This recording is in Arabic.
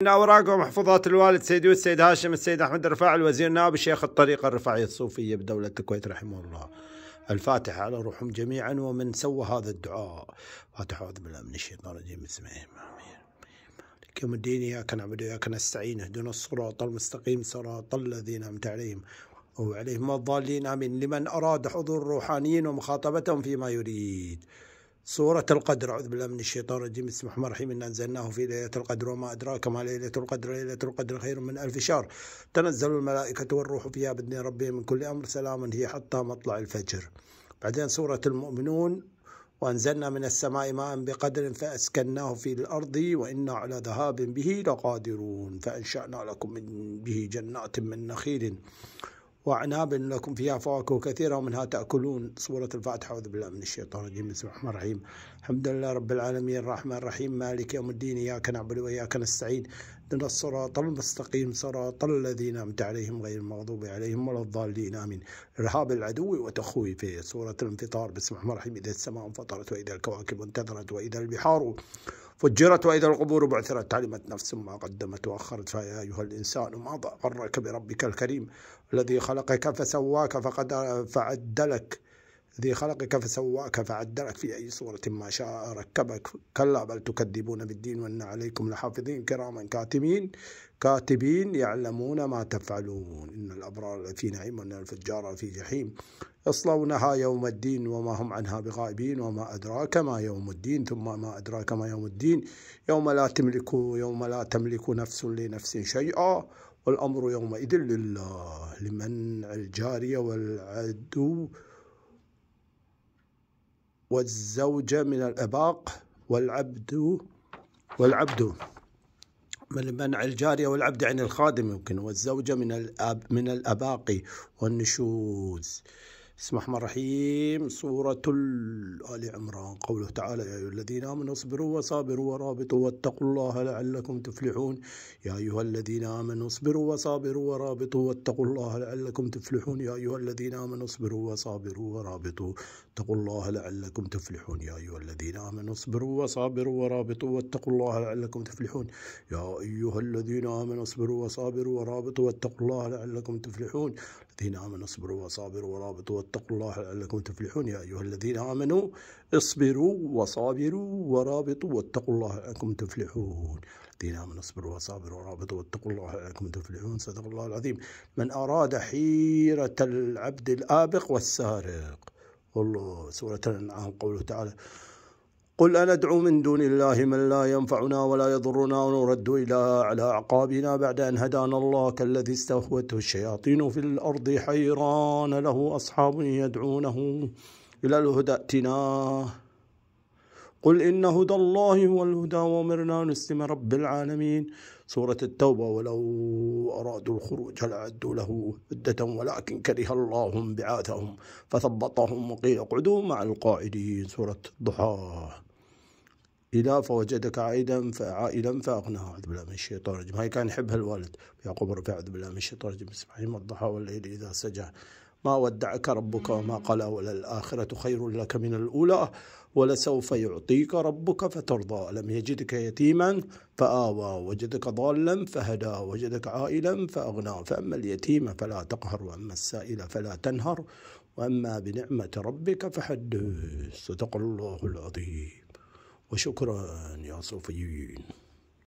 من اوراق ومحفوظات الوالد سيد السيد هاشم السيد احمد الرفاعي الوزير نائب الشيخ الطريقه الرفاعيه الصوفيه بدوله الكويت رحمه الله. الفاتحة على روحهم جميعا ومن سوى هذا الدعاء فاتح أعوذ بالله من الشيطان الرجيم بسم الله الرحمن مالك يوم الدين إياك نعبد وإياك نستعين اهدنا الصراط المستقيم صراط الذين امت عليهم وعليهم الضالين آمين لمن أراد حضور الروحانيين ومخاطبتهم فيما يريد سورة القدر أعوذ بالله من الشيطان الرجيم بسم الله الرحمن الرحيم إنا أنزلناه في ليلة القدر وما أدراك ما ليلة القدر ليلة القدر خير من ألف شهر تنزل الملائكة والروح فيها بإذن ربهم من كل أمر سلام هي حتى مطلع الفجر بعدين سورة المؤمنون وأنزلنا من السماء ماء بقدر فأسكناه في الأرض وإنا على ذهاب به لقادرون فأنشأنا لكم من به جنات من نخيل وعناب لكم فيها فواكه كثيرة ومنها تأكلون سورة الفاتحة أعوذ بالله من الشيطان الرجيم بسم الله الرحمن الرحيم الحمد لله رب العالمين الرحمن الرحيم مالك يوم الدين إياك نعبد وإياك نستعين اهدنا الصراط المستقيم صراط الذين أمت عليهم غير المغضوب عليهم ولا الضالين آمين إرهاب العدو وتخوي في سورة الانفطار بسم الله الرحمن الرحيم إذا السماء انفطرت وإذا الكواكب انتثرت وإذا البحار فجرت وإذا القبور بعثرت علمت نفس ما قدمت وأخرت فيا أيها الإنسان ما ضرك بربك الكريم الذي خلقك فسواك فقد فعدلك ذي خلقك فسواك فعدلك في أي صورة ما شاء ركبك كلا بل تكذبون بالدين وأن عليكم لحافظين كراما كاتبين كاتبين يعلمون ما تفعلون إن الأبرار لفي نعيم وأن الفجار في جحيم يصلونها يوم الدين وما هم عنها بغائبين وما أدراك ما يوم الدين ثم ما أدراك ما يوم الدين يوم لا تملك يوم لا تملك نفس لنفس شيئا والأمر يومئذ لله لمن الجارية والعدو والزوجة من الإباق والعبد والعبد من منع الجارية والعبد عن الخادم يمكن والزوجة من الأب من الأباقي والنشوز بسم الله الرحمن الرحيم سورة آل عمران قوله تعالى يا أيها الذين آمنوا اصبروا وصابروا ورابطوا واتقوا الله لعلكم تفلحون يا أيها الذين آمنوا اصبروا وصابروا ورابطوا واتقوا الله لعلكم تفلحون يا أيها الذين آمنوا اصبروا وصابروا ورابطوا اتقوا الله لعلكم تفلحون يا أيها الذين آمنوا اصبروا وصابروا ورابطوا واتقوا الله لعلكم تفلحون يا أيها الذين آمنوا اصبروا وصابروا ورابطوا واتقوا الله لعلكم تفلحون الذين آمنوا اصبروا وصابروا ورابطوا واتقوا الله لعلكم تفلحون يا أيها الذين آمنوا اصبروا وصابروا ورابطوا واتقوا الله لعلكم تفلحون الذين آمنوا اصبروا وصابروا ورابطوا واتقوا الله لعلكم تفلحون صدق الله العظيم من أراد حيرة العبد الآبق والسارق الله سورة الأنعام قوله تعالى قل أندعو من دون الله من لا ينفعنا ولا يضرنا ونرد إلى على أعقابنا بعد أن هدانا الله كالذي استهوته الشياطين في الأرض حيران له أصحاب يدعونه إلى الهدى ائتناه قل إن هدى الله هو الهدى وأمرنا نسلم رب العالمين سورة التوبة ولو أرادوا الخروج لعدوا له عدة ولكن كره الله بعاثهم فثبطهم وقيل اقعدوا مع القاعدين سورة الضحى إلى فوجدك عائدا فعائلا فأغناه أعوذ بالله من الشيطان الرجيم هاي كان يحبها الوالد يعقوب رفع أعوذ بالله من الشيطان الرجيم الله الضحى والليل إذا سجى ما ودعك ربك وما قلى وللآخرة خير لك من الأولى ولسوف يعطيك ربك فترضى لم يجدك يتيما فآوى وجدك ضالا فهدى وجدك عائلا فأغنى فأما اليتيم فلا تقهر وأما السائل فلا تنهر وأما بنعمة ربك فحدث صدق الله العظيم وشكرا يا صوفيين